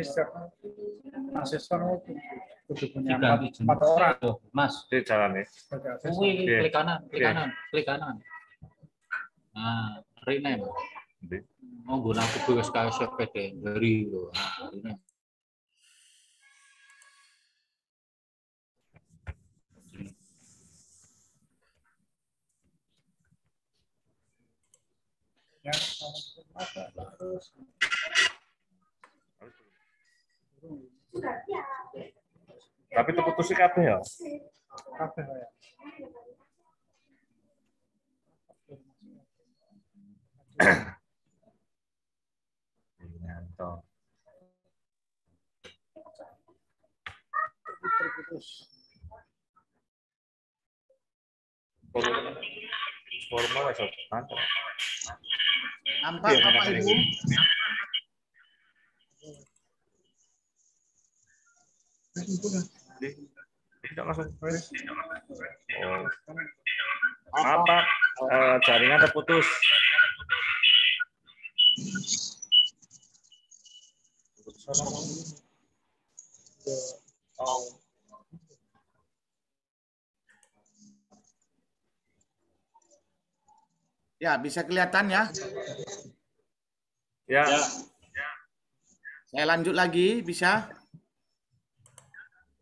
setiap mahasiswa kudu punya empat orang tuh mas di jalan nih klik kanan klik kanan klik kanan nah rename mau guna aku wis kaya dari lho nah, Ya, terus tapi itu putus kabeh ya. Kabeh ya. Formal, Formal ya, Nampak apa Ibu? apa oh. eh, jaringan terputus. Ya, bisa kelihatan ya? Ya. ya. Saya lanjut lagi, bisa?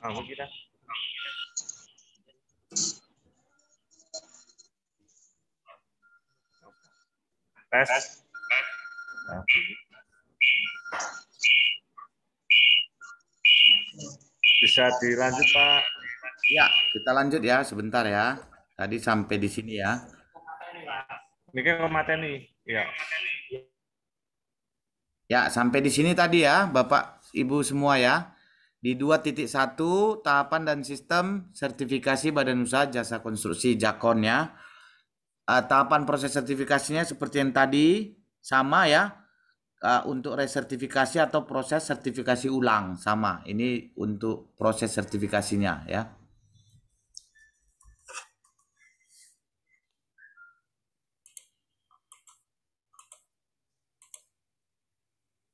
Ah, हो tes bisa dilanjut Pak ya kita lanjut ya sebentar ya tadi sampai di sini ya ini kan materi ya ya sampai di sini tadi ya Bapak Ibu semua ya di 2.1 tahapan dan sistem sertifikasi badan usaha jasa konstruksi Jakon ya. Uh, tahapan proses sertifikasinya seperti yang tadi sama ya. Uh, untuk resertifikasi atau proses sertifikasi ulang sama. Ini untuk proses sertifikasinya ya.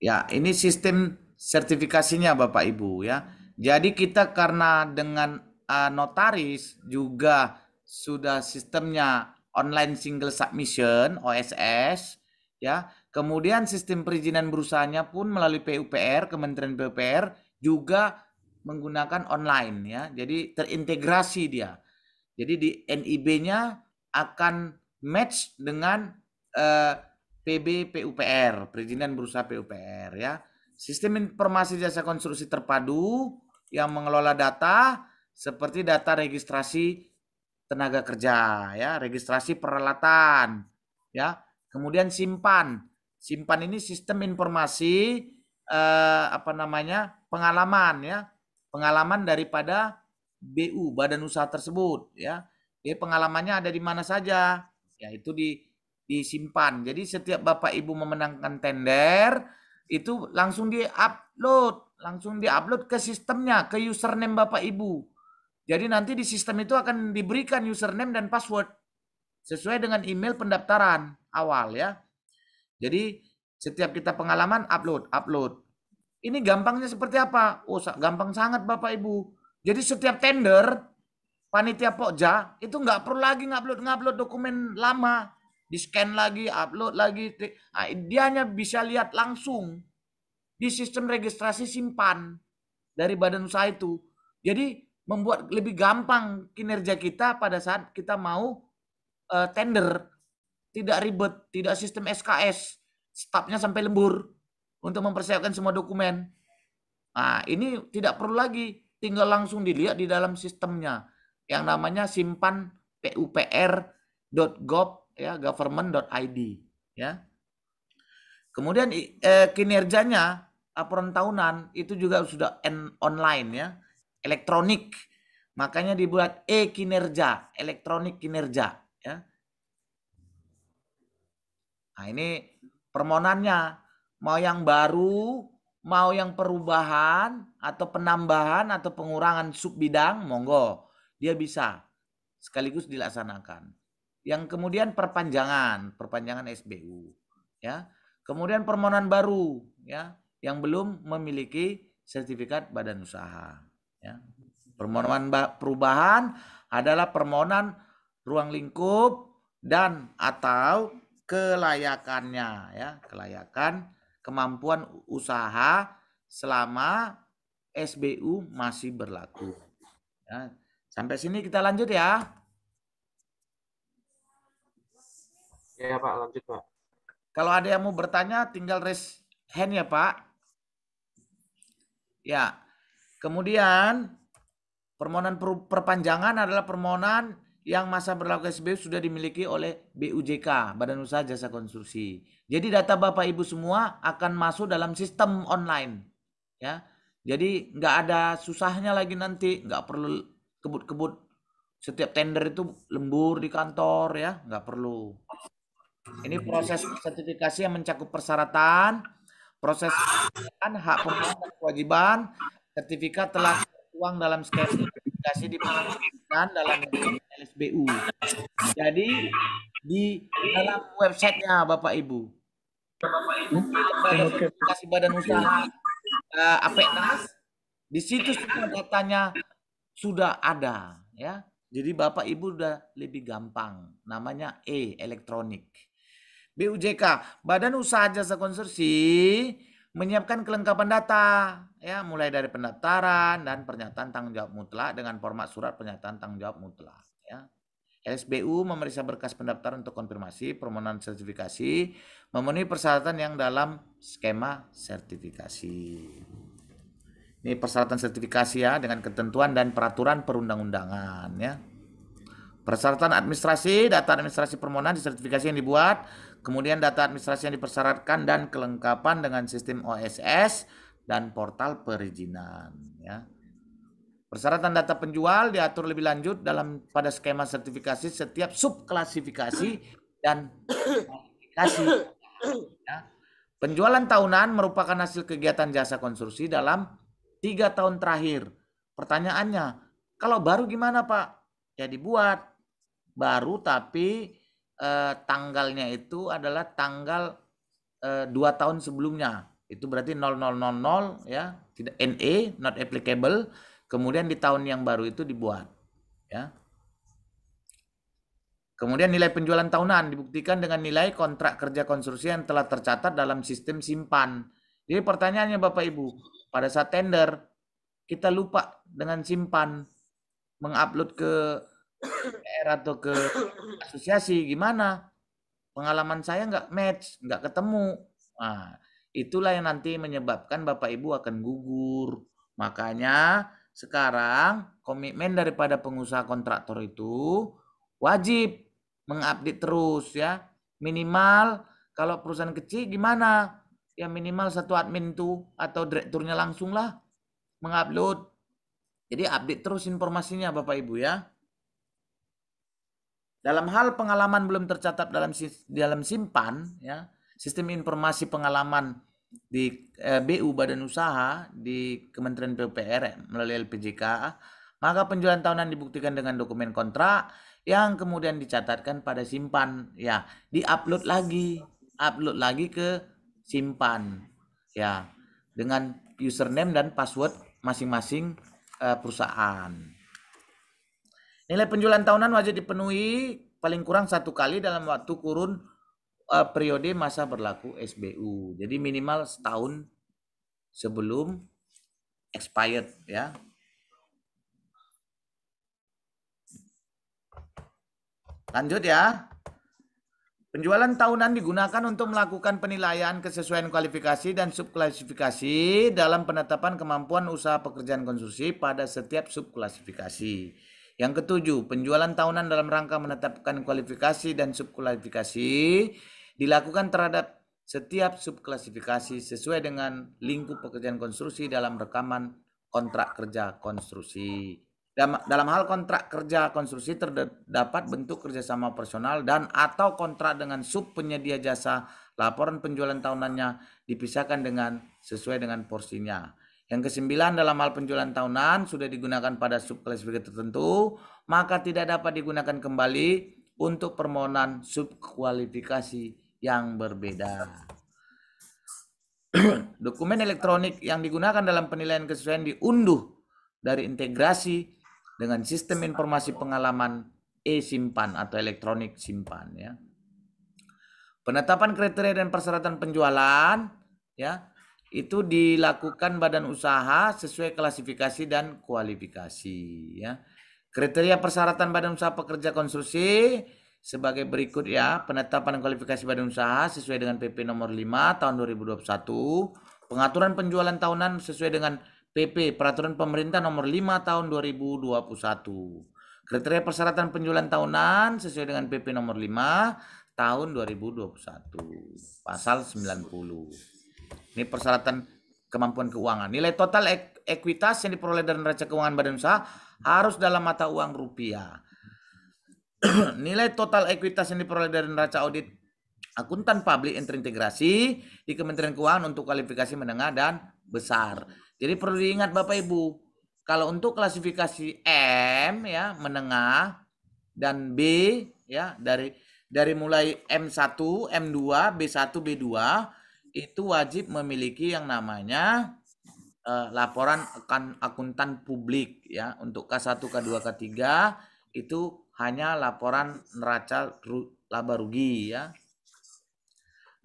Ya, ini sistem sertifikasinya Bapak Ibu ya. Jadi kita karena dengan uh, notaris juga sudah sistemnya online single submission OSS ya. Kemudian sistem perizinan berusahanya pun melalui PUPR Kementerian PUPR juga menggunakan online ya. Jadi terintegrasi dia. Jadi di NIB-nya akan match dengan uh, eh, PB PUPR, perizinan berusaha PUPR ya. Sistem informasi jasa konstruksi terpadu yang mengelola data seperti data registrasi tenaga kerja, ya, registrasi peralatan, ya. Kemudian simpan. Simpan ini sistem informasi eh, apa namanya? pengalaman ya. Pengalaman daripada BU, badan usaha tersebut, ya. Jadi pengalamannya ada di mana saja, ya itu di disimpan. Jadi setiap Bapak Ibu memenangkan tender, itu langsung di upload langsung di upload ke sistemnya ke username bapak ibu jadi nanti di sistem itu akan diberikan username dan password sesuai dengan email pendaftaran awal ya jadi setiap kita pengalaman upload upload ini gampangnya seperti apa oh gampang sangat bapak ibu jadi setiap tender panitia pokja itu nggak perlu lagi ngupload ngupload dokumen lama di scan lagi, upload lagi. Nah, dia hanya bisa lihat langsung di sistem registrasi simpan dari badan usaha itu. Jadi membuat lebih gampang kinerja kita pada saat kita mau uh, tender, tidak ribet, tidak sistem SKS, stafnya sampai lembur untuk mempersiapkan semua dokumen. Nah, ini tidak perlu lagi, tinggal langsung dilihat di dalam sistemnya yang namanya simpan pupr.gov ya government.id ya. Kemudian eh, kinerjanya laporan tahunan itu juga sudah online ya, elektronik. Makanya dibuat e-kinerja, elektronik kinerja ya. Nah, ini permohonannya mau yang baru, mau yang perubahan atau penambahan atau pengurangan sub bidang monggo dia bisa sekaligus dilaksanakan yang kemudian perpanjangan, perpanjangan SBU, ya. Kemudian permohonan baru, ya, yang belum memiliki sertifikat badan usaha, ya. Permohonan perubahan adalah permohonan ruang lingkup dan atau kelayakannya, ya, kelayakan kemampuan usaha selama SBU masih berlaku. Ya. Sampai sini kita lanjut ya. Ya Pak, lanjut Pak. Kalau ada yang mau bertanya, tinggal raise hand ya Pak. Ya, kemudian permohonan per perpanjangan adalah permohonan yang masa berlaku SBU sudah dimiliki oleh BUJK, Badan Usaha Jasa Konstruksi. Jadi data Bapak Ibu semua akan masuk dalam sistem online. ya. Jadi nggak ada susahnya lagi nanti, nggak perlu kebut-kebut. Setiap tender itu lembur di kantor ya, nggak perlu. Ini proses sertifikasi yang mencakup persyaratan, proses hak pemerintah kewajiban, sertifikat telah tertuang dalam skema sertifikasi di dalam LSBU. Jadi di dalam websitenya Bapak Ibu. Badan sertifikasi badan usaha uh, eh, APNAS di situ semua datanya sudah ada ya. Jadi Bapak Ibu sudah lebih gampang. Namanya E elektronik. BUJK, Badan Usaha Jasa Konsorsi menyiapkan kelengkapan data ya mulai dari pendaftaran dan pernyataan tanggung jawab mutlak dengan format surat pernyataan tanggung jawab mutlak ya. sbu memeriksa berkas pendaftaran untuk konfirmasi permohonan sertifikasi memenuhi persyaratan yang dalam skema sertifikasi. Ini persyaratan sertifikasi ya dengan ketentuan dan peraturan perundang-undangan ya. Persyaratan administrasi, data administrasi permohonan disertifikasi yang dibuat kemudian data administrasi yang dipersyaratkan dan kelengkapan dengan sistem OSS dan portal perizinan ya. Persyaratan data penjual diatur lebih lanjut dalam pada skema sertifikasi setiap subklasifikasi dan klasifikasi. Ya. Penjualan tahunan merupakan hasil kegiatan jasa konstruksi dalam tiga tahun terakhir. Pertanyaannya, kalau baru gimana Pak? Ya dibuat. Baru tapi eh, tanggalnya itu adalah tanggal eh, dua 2 tahun sebelumnya. Itu berarti 0000 ya, tidak NA, e, not applicable. Kemudian di tahun yang baru itu dibuat, ya. Kemudian nilai penjualan tahunan dibuktikan dengan nilai kontrak kerja konstruksi yang telah tercatat dalam sistem simpan. Jadi pertanyaannya Bapak Ibu, pada saat tender kita lupa dengan simpan mengupload ke PR atau ke asosiasi gimana? Pengalaman saya nggak match, nggak ketemu. Nah, itulah yang nanti menyebabkan Bapak Ibu akan gugur. Makanya sekarang komitmen daripada pengusaha kontraktor itu wajib mengupdate terus ya. Minimal kalau perusahaan kecil gimana? Ya minimal satu admin tuh atau direkturnya langsung lah mengupload. Jadi update terus informasinya Bapak Ibu ya. Dalam hal pengalaman belum tercatat dalam dalam simpan, ya, sistem informasi pengalaman di eh, BU Badan Usaha di Kementerian PUPR ya, melalui LPJK, maka penjualan tahunan dibuktikan dengan dokumen kontrak yang kemudian dicatatkan pada simpan, ya, di upload lagi, upload lagi ke simpan, ya, dengan username dan password masing-masing eh, perusahaan. Nilai penjualan tahunan wajib dipenuhi paling kurang satu kali dalam waktu kurun uh, periode masa berlaku SBU. Jadi minimal setahun sebelum expired ya. Lanjut ya. Penjualan tahunan digunakan untuk melakukan penilaian kesesuaian kualifikasi dan subklasifikasi dalam penetapan kemampuan usaha pekerjaan konsumsi pada setiap subklasifikasi. Yang ketujuh, penjualan tahunan dalam rangka menetapkan kualifikasi dan subkualifikasi dilakukan terhadap setiap subklasifikasi sesuai dengan lingkup pekerjaan konstruksi dalam rekaman kontrak kerja konstruksi. Dalam hal kontrak kerja konstruksi terdapat bentuk kerjasama personal dan atau kontrak dengan sub penyedia jasa laporan penjualan tahunannya dipisahkan dengan sesuai dengan porsinya. Yang kesembilan dalam hal penjualan tahunan sudah digunakan pada subklasifikasi tertentu, maka tidak dapat digunakan kembali untuk permohonan subkualifikasi yang berbeda. Dokumen elektronik yang digunakan dalam penilaian kesesuaian diunduh dari integrasi dengan sistem informasi pengalaman e-simpan atau elektronik simpan ya. Penetapan kriteria dan persyaratan penjualan ya itu dilakukan badan usaha sesuai klasifikasi dan kualifikasi ya. Kriteria persyaratan badan usaha pekerja konstruksi sebagai berikut ya. Penetapan kualifikasi badan usaha sesuai dengan PP nomor 5 tahun 2021. Pengaturan penjualan tahunan sesuai dengan PP Peraturan Pemerintah nomor 5 tahun 2021. Kriteria persyaratan penjualan tahunan sesuai dengan PP nomor 5 tahun 2021. Pasal 90. Ini persyaratan kemampuan keuangan. Nilai total ek ekuitas yang diperoleh dari neraca keuangan badan usaha harus dalam mata uang rupiah. Nilai total ekuitas yang diperoleh dari neraca audit akuntan publik yang terintegrasi di Kementerian Keuangan untuk kualifikasi menengah dan besar. Jadi perlu diingat Bapak Ibu, kalau untuk klasifikasi M ya menengah dan B ya dari dari mulai M1, M2, B1, B2 itu wajib memiliki yang namanya uh, laporan akan akuntan publik ya untuk K1, K2, K3 itu hanya laporan neraca ru, laba rugi ya.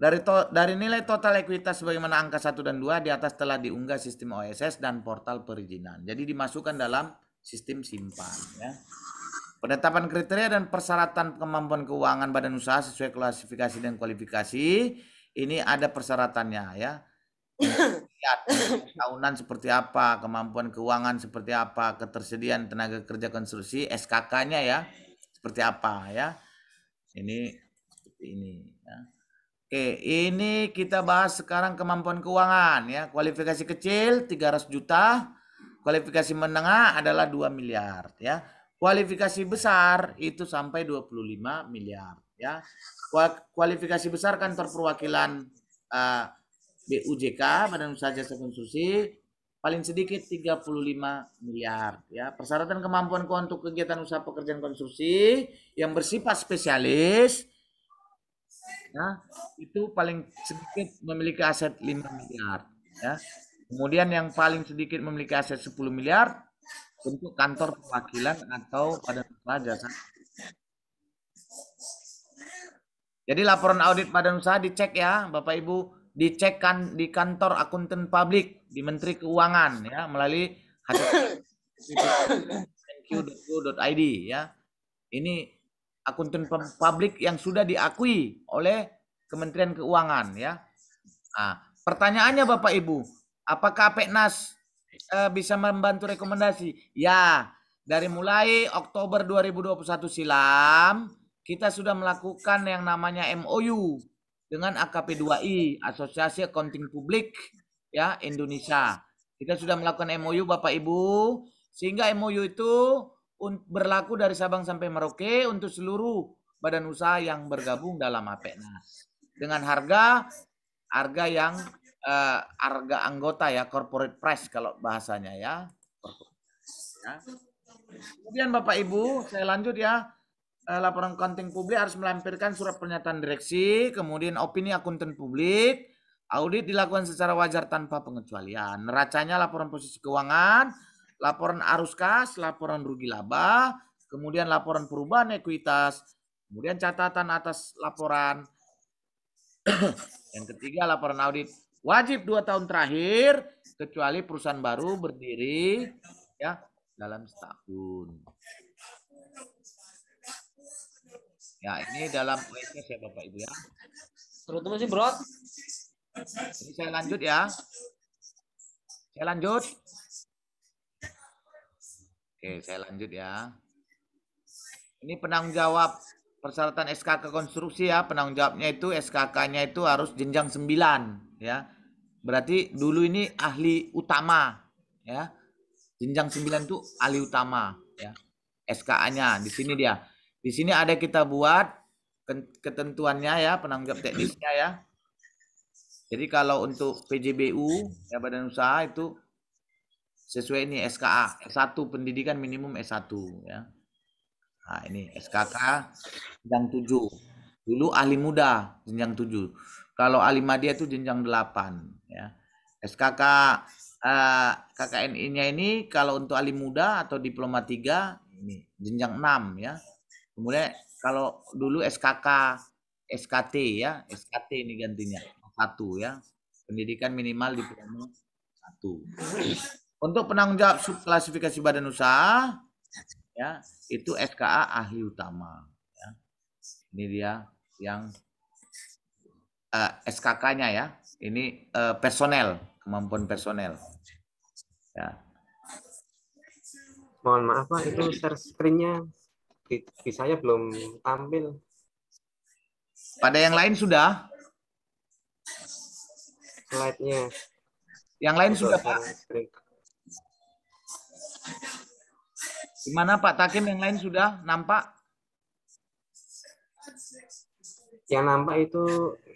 Dari to, dari nilai total ekuitas bagaimana angka 1 dan 2 di atas telah diunggah sistem OSS dan portal perizinan. Jadi dimasukkan dalam sistem simpan ya. Penetapan kriteria dan persyaratan kemampuan keuangan badan usaha sesuai klasifikasi dan kualifikasi ini ada persyaratannya ya. Lihat tahunan seperti apa, kemampuan keuangan seperti apa, ketersediaan tenaga kerja konstruksi, SKK-nya ya seperti apa ya. Ini seperti ini ya. Oke, ini kita bahas sekarang kemampuan keuangan ya. Kualifikasi kecil 300 juta, kualifikasi menengah adalah 2 miliar ya. Kualifikasi besar itu sampai 25 miliar ya kualifikasi besar kantor perwakilan uh, eh, BUJK Badan Usaha Jasa Konstruksi paling sedikit 35 miliar ya persyaratan kemampuan untuk kegiatan usaha pekerjaan konstruksi yang bersifat spesialis ya itu paling sedikit memiliki aset 5 miliar ya kemudian yang paling sedikit memiliki aset 10 miliar untuk kantor perwakilan atau pada usaha jasa Jadi laporan audit badan usaha dicek ya, Bapak Ibu, dicekkan di kantor akuntan publik di Menteri Keuangan ya melalui http.nq.go.id ya. Ini akuntan publik yang sudah diakui oleh Kementerian Keuangan ya. Nah, pertanyaannya Bapak Ibu, apakah PEKNAS eh, bisa membantu rekomendasi? Ya, dari mulai Oktober 2021 silam kita sudah melakukan yang namanya MOU dengan AKP2I, Asosiasi Accounting Publik ya Indonesia. Kita sudah melakukan MOU Bapak Ibu, sehingga MOU itu berlaku dari Sabang sampai Merauke untuk seluruh badan usaha yang bergabung dalam APENAS. Dengan harga harga yang uh, harga anggota ya corporate price kalau bahasanya ya. ya. Kemudian Bapak Ibu, saya lanjut ya. Eh, laporan konting publik harus melampirkan surat pernyataan direksi, kemudian opini akuntan publik, audit dilakukan secara wajar tanpa pengecualian, neracanya laporan posisi keuangan, laporan arus kas, laporan rugi laba, kemudian laporan perubahan ekuitas, kemudian catatan atas laporan. Yang ketiga laporan audit wajib dua tahun terakhir kecuali perusahaan baru berdiri ya dalam setahun. Ya, ini dalam OSS ya Bapak Ibu ya. Terutama sih, Bro. Ini saya lanjut ya. Saya lanjut. Oke, saya lanjut ya. Ini penanggung jawab persyaratan SKK konstruksi ya. Penanggung jawabnya itu SKK-nya itu harus jenjang 9 ya. Berarti dulu ini ahli utama ya. Jenjang 9 itu ahli utama ya. SKA-nya di sini dia di sini ada kita buat ketentuannya ya, penanggap teknisnya ya. Jadi kalau untuk PJBU ya badan usaha itu sesuai ini SKA S1 pendidikan minimum S1 ya. Nah, ini SKK jenjang 7. Dulu ahli muda jenjang 7. Kalau ahli madya itu jenjang 8 ya. SKK eh, KKNI-nya ini kalau untuk ahli muda atau diploma 3 ini jenjang 6 ya. Kemudian kalau dulu SKK, SKT ya, SKT ini gantinya satu ya, pendidikan minimal di diploma satu. Untuk penanggung jawab subklasifikasi badan usaha, ya itu SKA ahli utama. Ya. Ini dia yang uh, eh, SKK-nya ya. Ini uh, personel, kemampuan personel. Ya. Mohon maaf Pak, itu share screen-nya saya belum tampil. Pada yang lain sudah? Slide-nya. Yang lain Untuk sudah, Pak? Gimana Pak Takim yang lain sudah nampak? Yang nampak itu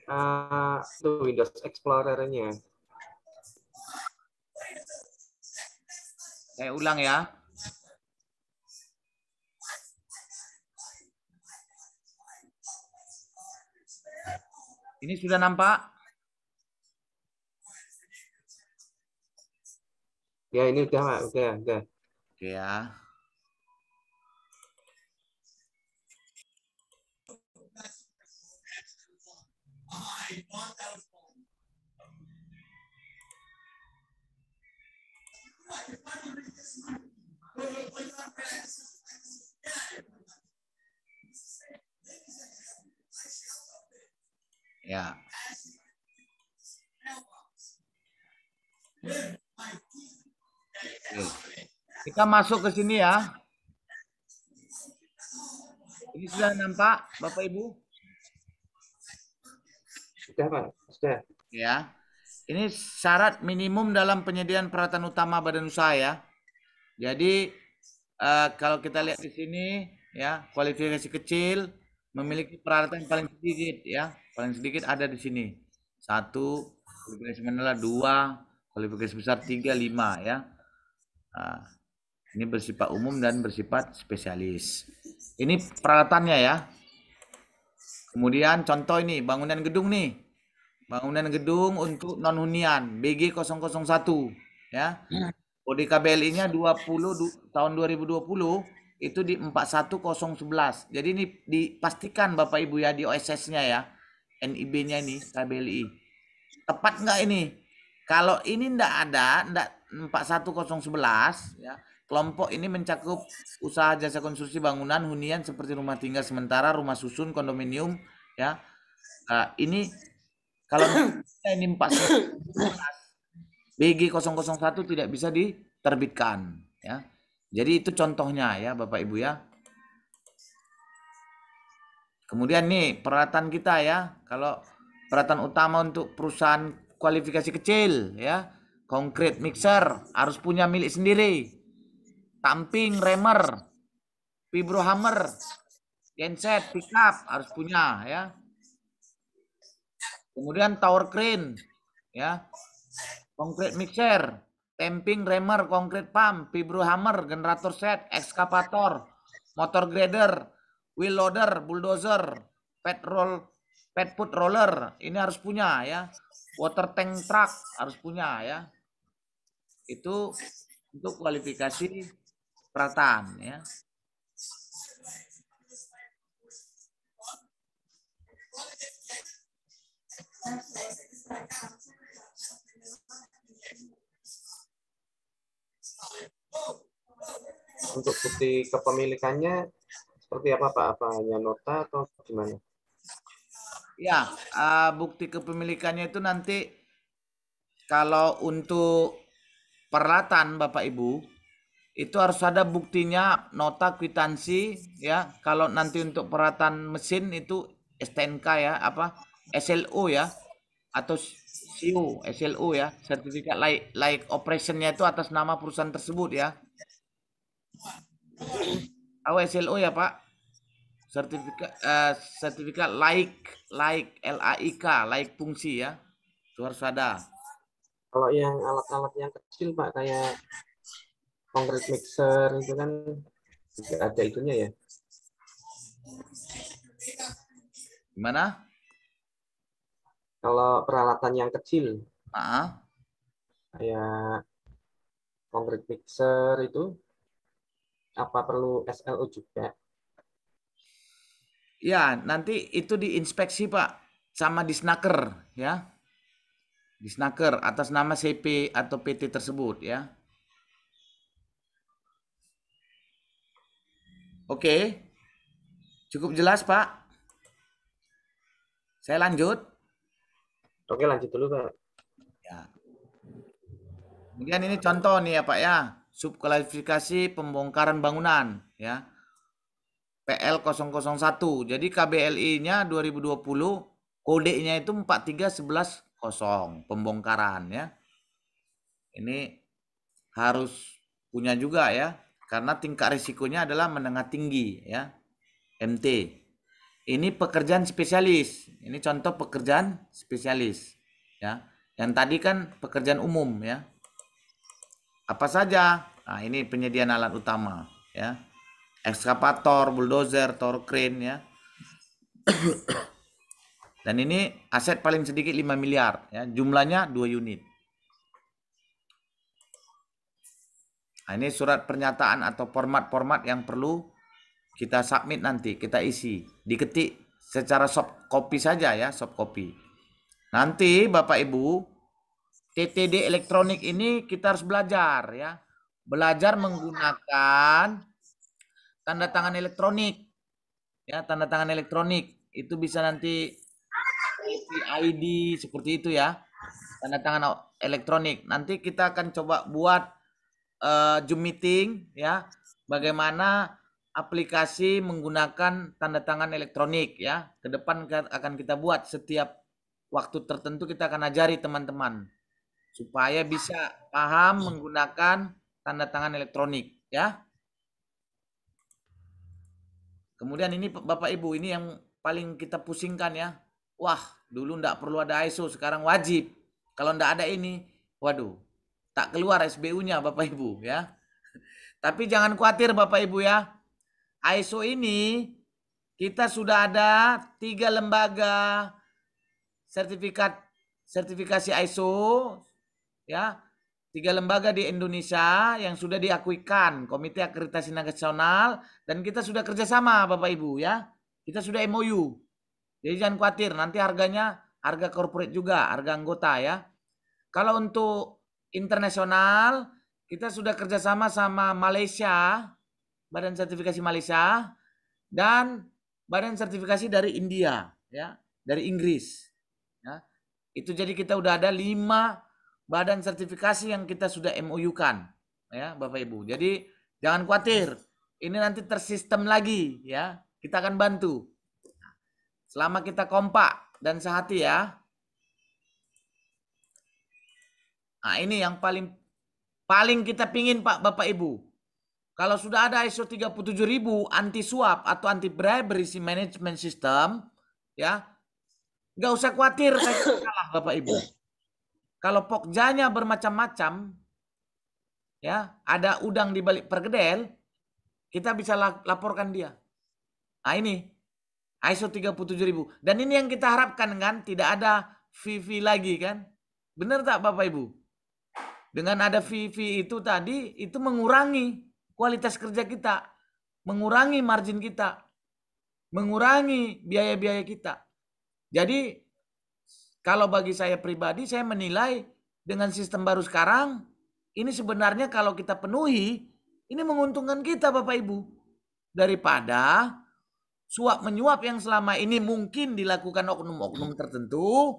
uh, Windows Explorer-nya. Saya ulang ya. Ini sudah nampak? Ya, ini udah, Pak. Oke, oke, Oke ya. you. Ya. Kita masuk ke sini ya. Ini sudah nampak Bapak Ibu? Sudah Pak, sudah. Ya. Ini syarat minimum dalam penyediaan peralatan utama badan usaha ya. Jadi uh, kalau kita lihat di sini ya kualifikasi kecil memiliki peralatan yang paling sedikit ya paling sedikit ada di sini satu kalau garis menelah dua kalau besar tiga lima ya nah, ini bersifat umum dan bersifat spesialis ini peralatannya ya kemudian contoh ini bangunan gedung nih bangunan gedung untuk non hunian BG 001 ya kode KBLI nya 20 tahun 2020 itu di 41011 jadi ini dipastikan Bapak Ibu ya di OSS nya ya NIB-nya ini KBLI. Tepat nggak ini? Kalau ini ndak ada, ndak 41011 ya. Kelompok ini mencakup usaha jasa konstruksi bangunan hunian seperti rumah tinggal sementara, rumah susun, kondominium ya. Uh, ini kalau ini 41011 BG 001 tidak bisa diterbitkan ya. Jadi itu contohnya ya Bapak Ibu ya. Kemudian nih peralatan kita ya, kalau peralatan utama untuk perusahaan kualifikasi kecil ya, konkret mixer harus punya milik sendiri. Tamping, remer, fibro hammer, genset, pickup harus punya ya. Kemudian tower crane ya. Konkret mixer, tamping, remer, konkret pump, fibro hammer, generator set, ekskavator, motor grader, wheel loader, bulldozer, pet petrol, pet put roller, ini harus punya ya. Water tank truck harus punya ya. Itu untuk kualifikasi perataan ya. Untuk bukti kepemilikannya seperti apa Pak? Apa hanya nota atau gimana? Ya, uh, bukti kepemilikannya itu nanti kalau untuk peralatan Bapak Ibu itu harus ada buktinya nota kwitansi ya. Kalau nanti untuk peralatan mesin itu STNK ya, apa? SLO ya atau SIU, SLU ya, sertifikat layak, layak operationnya itu atas nama perusahaan tersebut ya. Oh, SLU ya Pak? sertifikat uh, sertifikat like like L A I K like fungsi ya itu harus ada kalau yang alat-alat yang kecil pak kayak concrete mixer itu kan tidak ada itunya ya gimana kalau peralatan yang kecil uh kayak concrete mixer itu apa perlu SLO juga Ya, nanti itu diinspeksi Pak sama disnaker ya. Disnaker atas nama CP atau PT tersebut ya. Oke. Cukup jelas Pak? Saya lanjut. Oke lanjut dulu Pak. Ya. Kemudian ini contoh nih ya Pak ya. subklasifikasi pembongkaran bangunan ya PL001. Jadi KBLI-nya 2020 kodenya itu 43110 pembongkaran ya. Ini harus punya juga ya karena tingkat risikonya adalah menengah tinggi ya. MT. Ini pekerjaan spesialis. Ini contoh pekerjaan spesialis ya. Yang tadi kan pekerjaan umum ya. Apa saja? Nah, ini penyediaan alat utama ya ekskavator, bulldozer, tower crane ya. Dan ini aset paling sedikit 5 miliar ya, jumlahnya 2 unit. Nah, ini surat pernyataan atau format-format yang perlu kita submit nanti, kita isi, diketik secara soft copy saja ya, soft copy. Nanti Bapak Ibu, TTD elektronik ini kita harus belajar ya. Belajar menggunakan tanda tangan elektronik. Ya, tanda tangan elektronik itu bisa nanti ID seperti itu ya. Tanda tangan elektronik. Nanti kita akan coba buat uh, Zoom meeting ya. Bagaimana aplikasi menggunakan tanda tangan elektronik ya. Ke depan akan kita buat setiap waktu tertentu kita akan ajari teman-teman supaya bisa paham menggunakan tanda tangan elektronik ya. Kemudian ini Bapak Ibu, ini yang paling kita pusingkan ya. Wah, dulu ndak perlu ada ISO, sekarang wajib. Kalau ndak ada ini, waduh, tak keluar SBU-nya Bapak Ibu ya. Tapi jangan khawatir Bapak Ibu ya. ISO ini kita sudah ada tiga lembaga sertifikat sertifikasi ISO ya tiga lembaga di Indonesia yang sudah diakuikan Komite Akreditasi Nasional dan kita sudah kerjasama Bapak Ibu ya kita sudah MOU jadi jangan khawatir nanti harganya harga corporate juga harga anggota ya kalau untuk internasional kita sudah kerjasama sama Malaysia Badan Sertifikasi Malaysia dan Badan Sertifikasi dari India ya dari Inggris ya itu jadi kita udah ada lima badan sertifikasi yang kita sudah MOU-kan ya Bapak Ibu. Jadi jangan khawatir, ini nanti tersistem lagi ya. Kita akan bantu. Selama kita kompak dan sehati ya. Nah, ini yang paling paling kita pingin Pak Bapak Ibu. Kalau sudah ada ISO 37000 anti suap atau anti bribery si management system, ya nggak usah khawatir saya kalah Bapak Ibu. Kalau pokjanya bermacam-macam, ya ada udang di balik pergedel, kita bisa laporkan dia. Nah ini, ISO 37000. Dan ini yang kita harapkan kan, tidak ada VV lagi kan. Benar tak Bapak Ibu? Dengan ada VV itu tadi, itu mengurangi kualitas kerja kita. Mengurangi margin kita. Mengurangi biaya-biaya kita. Jadi kalau bagi saya pribadi, saya menilai dengan sistem baru sekarang, ini sebenarnya kalau kita penuhi, ini menguntungkan kita Bapak Ibu. Daripada suap menyuap yang selama ini mungkin dilakukan oknum-oknum tertentu,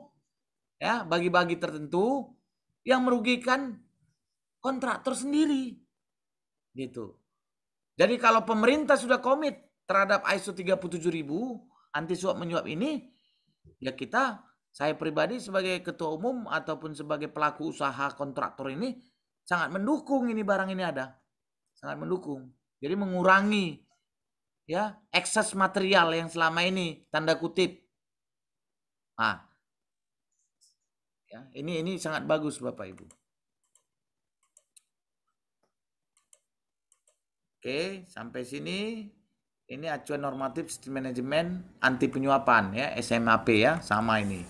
ya bagi-bagi tertentu, yang merugikan kontraktor sendiri. Gitu. Jadi kalau pemerintah sudah komit terhadap ISO 37000 anti suap menyuap ini, ya kita saya pribadi sebagai ketua umum ataupun sebagai pelaku usaha kontraktor ini sangat mendukung ini barang ini ada. Sangat mendukung. Jadi mengurangi ya ekses material yang selama ini tanda kutip. Ah. Ya, ini ini sangat bagus Bapak Ibu. Oke, sampai sini ini acuan normatif sistem manajemen anti penyuapan ya SMAP ya sama ini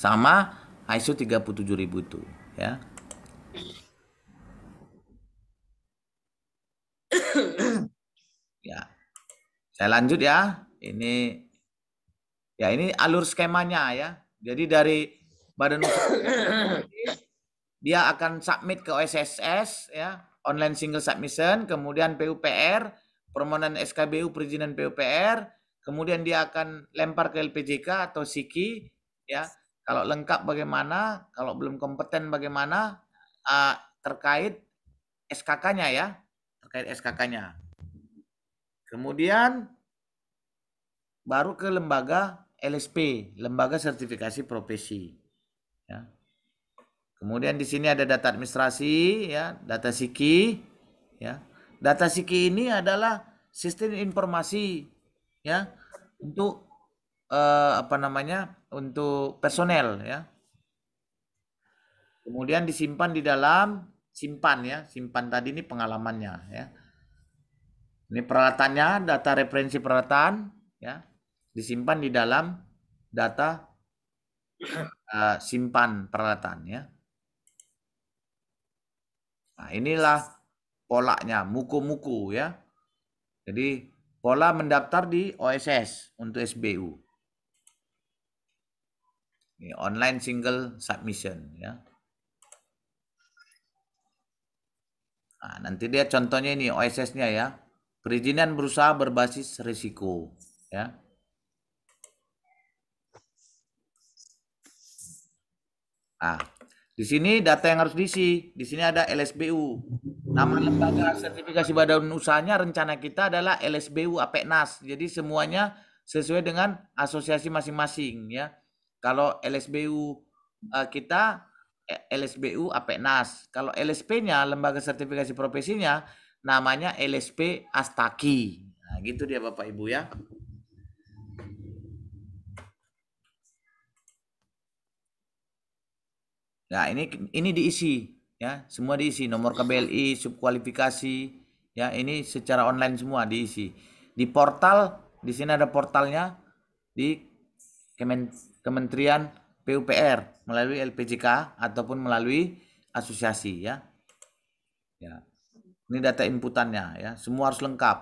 sama ISO 37000 itu ya. ya. Saya lanjut ya. Ini ya ini alur skemanya ya. Jadi dari Badan Usaha dia akan submit ke OSSS ya, online single submission, kemudian PUPR, permohonan SKBU perizinan PUPR, kemudian dia akan lempar ke LPJK atau SIKI ya kalau lengkap bagaimana, kalau belum kompeten bagaimana, uh, terkait SKK-nya ya, terkait SKK-nya. Kemudian baru ke lembaga LSP, lembaga sertifikasi profesi. Ya. Kemudian di sini ada data administrasi, ya, data siki, ya. Data siki ini adalah sistem informasi, ya, untuk uh, apa namanya untuk personel ya. Kemudian disimpan di dalam simpan ya, simpan tadi ini pengalamannya ya. Ini peralatannya, data referensi peralatan ya, disimpan di dalam data uh, simpan peralatan ya. Nah, inilah polanya, muku-muku ya. Jadi pola mendaftar di OSS untuk SBU. Ini online single submission ya. Nah, nanti dia contohnya ini OSS-nya ya. Perizinan berusaha berbasis risiko ya. Ah, di sini data yang harus diisi. Di sini ada LSBU. Nama lembaga sertifikasi badan usahanya rencana kita adalah LSBU APENAS. Jadi semuanya sesuai dengan asosiasi masing-masing ya. Kalau LSBU uh, eh, kita eh, LSBU APNAS. Kalau LSP-nya lembaga sertifikasi profesinya namanya LSP Astaki. Nah, gitu dia Bapak Ibu ya. Nah, ini ini diisi ya, semua diisi nomor KBLI, subkualifikasi ya, ini secara online semua diisi. Di portal di sini ada portalnya di Kemen Kementerian PUPR melalui LPJK ataupun melalui asosiasi ya. Ya. Ini data inputannya ya, semua harus lengkap.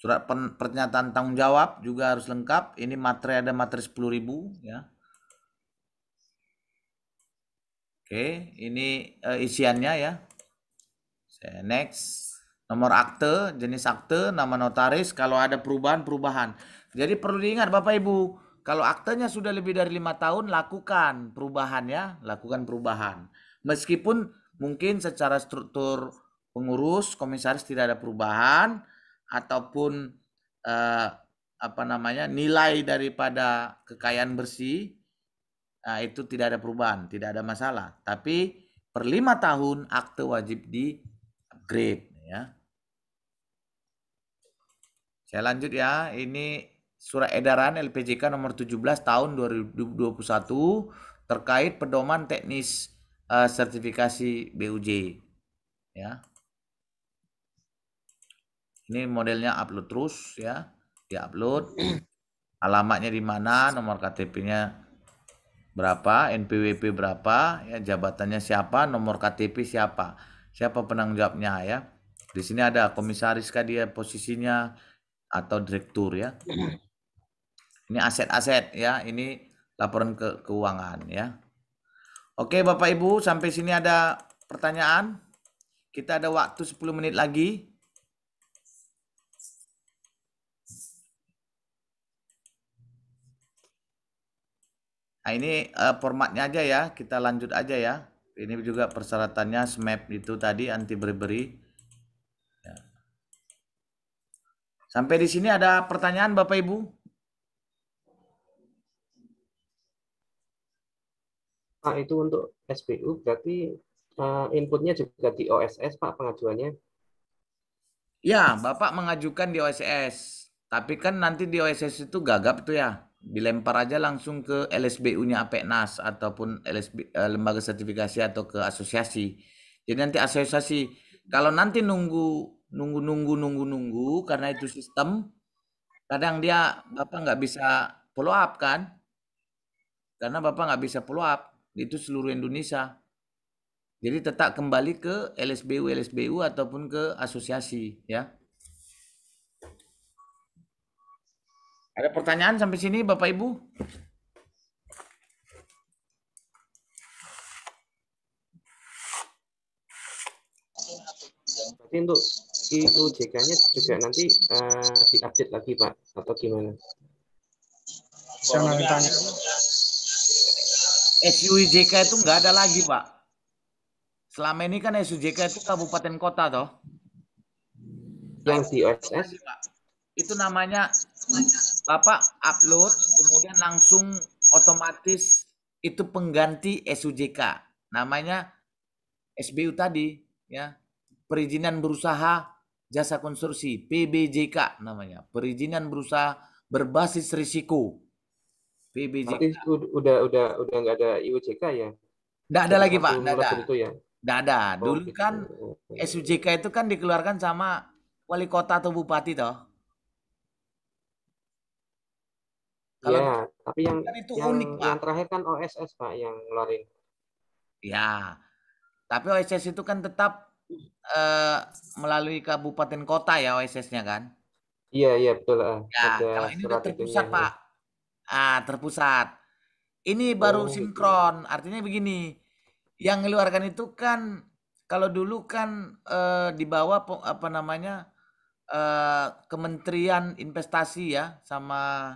Surat pen, pernyataan tanggung jawab juga harus lengkap. Ini materi ada materi 10.000 ya. Oke, ini uh, isiannya ya. Saya next. Nomor akte, jenis akte, nama notaris, kalau ada perubahan-perubahan. Jadi perlu diingat Bapak Ibu, kalau aktenya sudah lebih dari lima tahun, lakukan perubahan ya, lakukan perubahan. Meskipun mungkin secara struktur pengurus, komisaris tidak ada perubahan, ataupun eh, apa namanya nilai daripada kekayaan bersih, nah, itu tidak ada perubahan, tidak ada masalah. Tapi per lima tahun akte wajib di upgrade ya. Saya lanjut ya, ini Surat Edaran LPJK nomor 17 tahun 2021 terkait pedoman teknis uh, sertifikasi BUJ ya. Ini modelnya upload terus ya, di upload Alamatnya di mana, nomor KTP-nya berapa, NPWP berapa, ya jabatannya siapa, nomor KTP siapa. Siapa penanggung jawabnya ya. Di sini ada komisaris kah dia posisinya atau direktur ya. Ini aset-aset ya, ini laporan ke keuangan ya. Oke Bapak Ibu, sampai sini ada pertanyaan. Kita ada waktu 10 menit lagi. Nah, ini uh, formatnya aja ya, kita lanjut aja ya. Ini juga persyaratannya SMAP itu tadi anti berberi. Ya. Sampai di sini ada pertanyaan Bapak Ibu? Pak itu untuk SBU berarti uh, inputnya juga di OSS Pak pengajuannya? Ya, Bapak mengajukan di OSS. Tapi kan nanti di OSS itu gagap tuh ya. Dilempar aja langsung ke LSBU-nya APENAS ataupun LSB, eh, lembaga sertifikasi atau ke asosiasi. Jadi nanti asosiasi kalau nanti nunggu nunggu nunggu nunggu nunggu karena itu sistem kadang dia Bapak nggak bisa follow up kan? Karena Bapak nggak bisa follow up itu seluruh Indonesia. Jadi tetap kembali ke LSBU LSBU ataupun ke asosiasi ya. Ada pertanyaan sampai sini Bapak Ibu? Berarti untuk IUJK-nya juga nanti uh, diupdate lagi Pak atau gimana? Saya mau tanya. SUJK itu nggak ada lagi pak. Selama ini kan SUJK itu kabupaten kota toh. Yang itu namanya bapak upload kemudian langsung otomatis itu pengganti SUJK namanya SBU tadi ya perizinan berusaha jasa konstruksi PBJK namanya perizinan berusaha berbasis risiko PBJK. udah udah udah nggak ada IUJK ya? Nggak ada lagi Pak, nggak ada. Itu ya? Nggak ada. Oh, Dulu oh, kan okay. SUJK itu kan dikeluarkan sama wali kota atau bupati toh. Kalau ya, tapi yang kan itu yang, unik, Pak. terakhir kan OSS Pak yang ngeluarin. Ya, tapi OSS itu kan tetap eh, melalui kabupaten kota ya OSS-nya kan? Iya iya betul. Eh. Ya, ada kalau ini udah terpusat ya. Pak. Ah, terpusat. Ini baru Oh, gitu. sinkron, artinya begini, yang ngeluarkan itu kan kalau dulu kan eh, di bawah apa namanya eh, Kementerian Investasi ya sama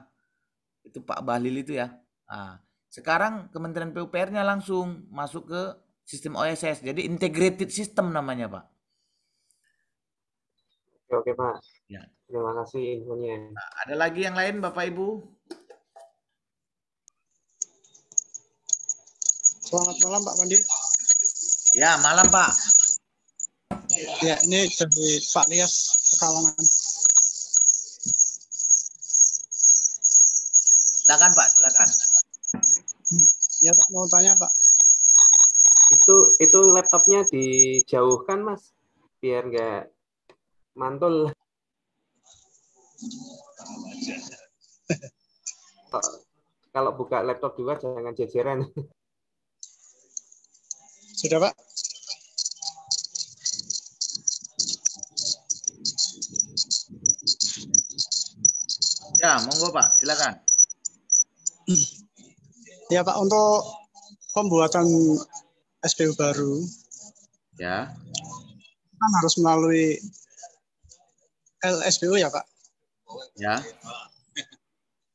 itu Pak Bahlil itu ya. Nah, sekarang Kementerian PUPR-nya langsung masuk ke sistem OSS. Jadi integrated system namanya, Pak. Oke, oke, Pak. Ya. Terima kasih infonya. Nah, ada lagi yang lain Bapak Ibu? Selamat malam Pak Mandi. Ya, malam Pak. Ya, ini dari Pak Lias Pekalongan. Silakan Pak, silakan. Ya Pak, mau tanya Pak. Itu itu laptopnya dijauhkan Mas, biar nggak mantul. Kalau buka laptop dua jangan jejeran. Sudah, Pak? Ya, monggo Pak, silakan. Ya Pak, untuk pembuatan SPU baru, ya, kan harus melalui LSPU ya Pak. Ya.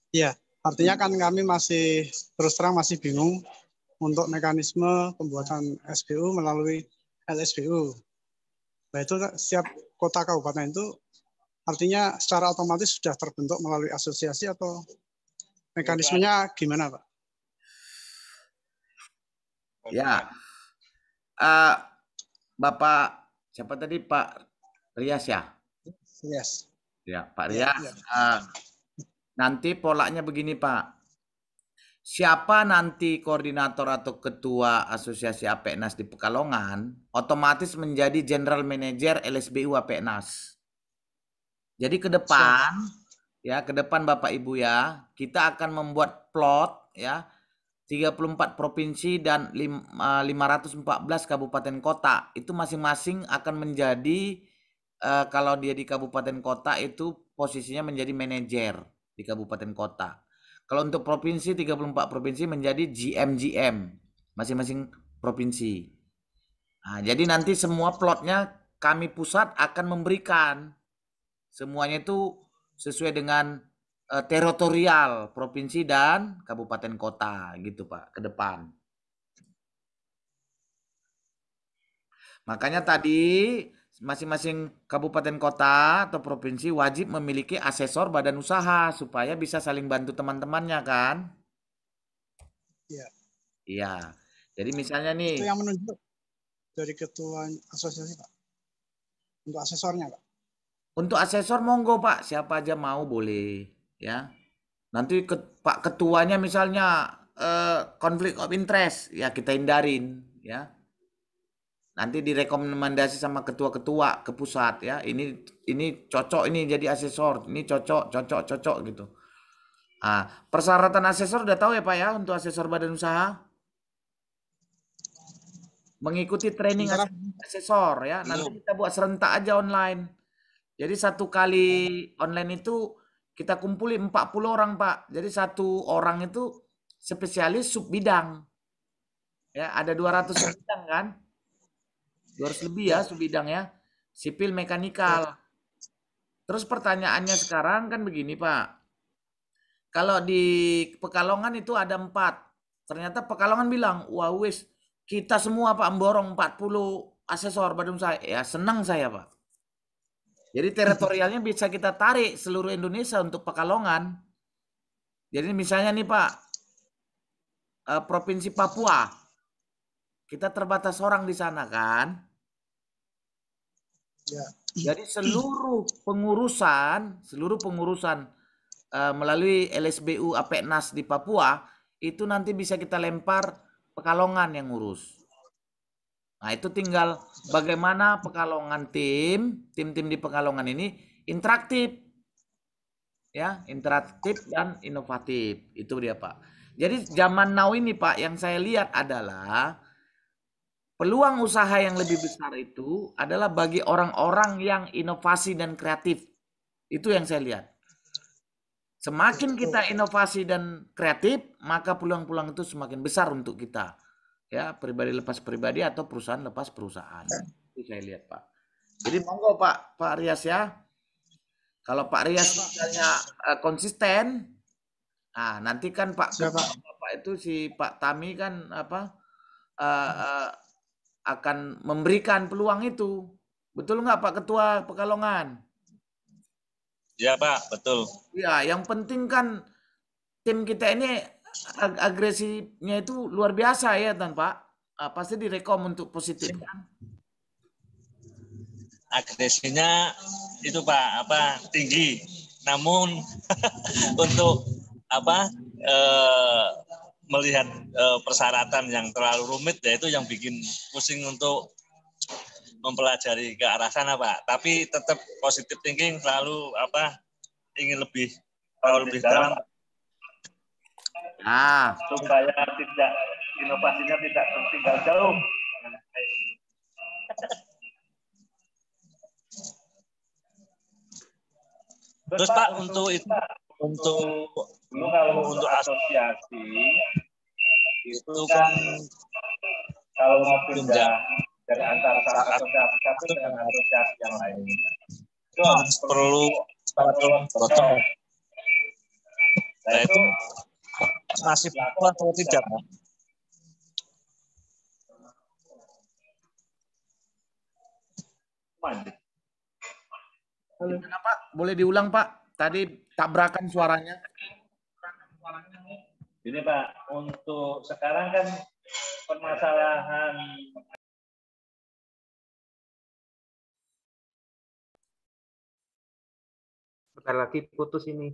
Ya, artinya kan kami masih terus terang masih bingung untuk mekanisme pembuatan SBU melalui LSBU. Nah itu kan setiap kota kabupaten itu artinya secara otomatis sudah terbentuk melalui asosiasi atau mekanismenya gimana Pak? Ya, uh, Bapak siapa tadi Pak Rias ya? Rias. Ya Pak Rias. Ya, Uh, nanti polanya begini Pak siapa nanti koordinator atau ketua asosiasi APNAS di Pekalongan otomatis menjadi general manager LSBU APNAS. Jadi ke depan siapa? ya ke depan Bapak Ibu ya, kita akan membuat plot ya 34 provinsi dan 514 eh, kabupaten kota itu masing-masing akan menjadi eh, kalau dia di kabupaten kota itu posisinya menjadi manajer di kabupaten kota kalau untuk provinsi 34 provinsi menjadi GMGM masing-masing provinsi. Nah, jadi nanti semua plotnya kami pusat akan memberikan semuanya itu sesuai dengan uh, teritorial provinsi dan kabupaten kota gitu Pak ke depan. Makanya tadi masing-masing kabupaten kota atau provinsi wajib memiliki asesor badan usaha supaya bisa saling bantu teman-temannya kan? Iya. Iya. Jadi misalnya nih. Itu yang menunjuk dari ketua asosiasi pak. Untuk asesornya pak. Untuk asesor monggo pak, siapa aja mau boleh ya. Nanti ke, pak ketuanya misalnya eh, konflik of interest ya kita hindarin ya nanti direkomendasi sama ketua-ketua ke pusat ya ini ini cocok ini jadi asesor ini cocok cocok cocok gitu ah persyaratan asesor udah tahu ya pak ya untuk asesor badan usaha mengikuti training asesor ya iya. nanti kita buat serentak aja online jadi satu kali online itu kita kumpuli 40 orang pak jadi satu orang itu spesialis sub bidang ya ada 200 bidang kan 200 lebih ya iya. ya, sipil mekanikal. Iya. Terus pertanyaannya sekarang kan begini Pak. Kalau di Pekalongan itu ada empat. Ternyata Pekalongan bilang, wah wis kita semua Pak memborong 40 asesor Badum saya. Ya senang saya Pak. Jadi teritorialnya bisa kita tarik seluruh Indonesia untuk Pekalongan. Jadi misalnya nih Pak, eh, Provinsi Papua, kita terbatas orang di sana kan. Ya. Jadi seluruh pengurusan, seluruh pengurusan uh, melalui LSBU APENAS di Papua itu nanti bisa kita lempar Pekalongan yang ngurus. Nah itu tinggal bagaimana Pekalongan tim, tim-tim di Pekalongan ini interaktif, ya interaktif dan inovatif itu dia Pak. Jadi zaman now ini Pak yang saya lihat adalah Peluang usaha yang lebih besar itu adalah bagi orang-orang yang inovasi dan kreatif. Itu yang saya lihat. Semakin kita inovasi dan kreatif, maka peluang-peluang itu semakin besar untuk kita. Ya, pribadi lepas pribadi atau perusahaan lepas perusahaan. Itu saya lihat, Pak. Jadi monggo Pak Pak Rias ya. Kalau Pak Rias misalnya uh, konsisten, nah nanti kan Pak Siapa? itu si Pak Tami kan apa uh, uh, akan memberikan peluang itu. Betul nggak Pak Ketua Pekalongan? Ya Pak, betul. Ya, yang penting kan tim kita ini ag agresinya itu luar biasa ya Tuan Pak. Uh, pasti direkom untuk positif kan? Agresinya itu Pak apa tinggi. Namun untuk apa eh, melihat uh, persyaratan yang terlalu rumit ya itu yang bikin pusing untuk mempelajari ke arah sana Pak. Tapi tetap positif thinking selalu apa ingin lebih kalau lebih dalam. Ah, supaya tidak inovasinya tidak tertinggal jauh. Terus Pak untuk itu, untuk dulu kalau untuk asosiasi itu kan kalau mau pindah dari antara asosiasi satu dengan asosiasi yang lain itu harus perlu protokol. Nah itu masih berlaku atau tidak? Pak? boleh diulang Pak? Tadi tabrakan suaranya. Ini Pak, untuk sekarang kan permasalahan Bentar lagi putus ini.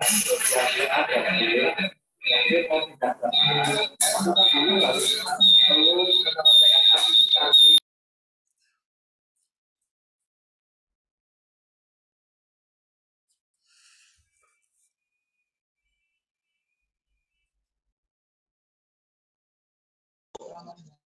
Terima kasih jadi kalau tidak dapat maka kami harus perlu menyelesaikan administrasi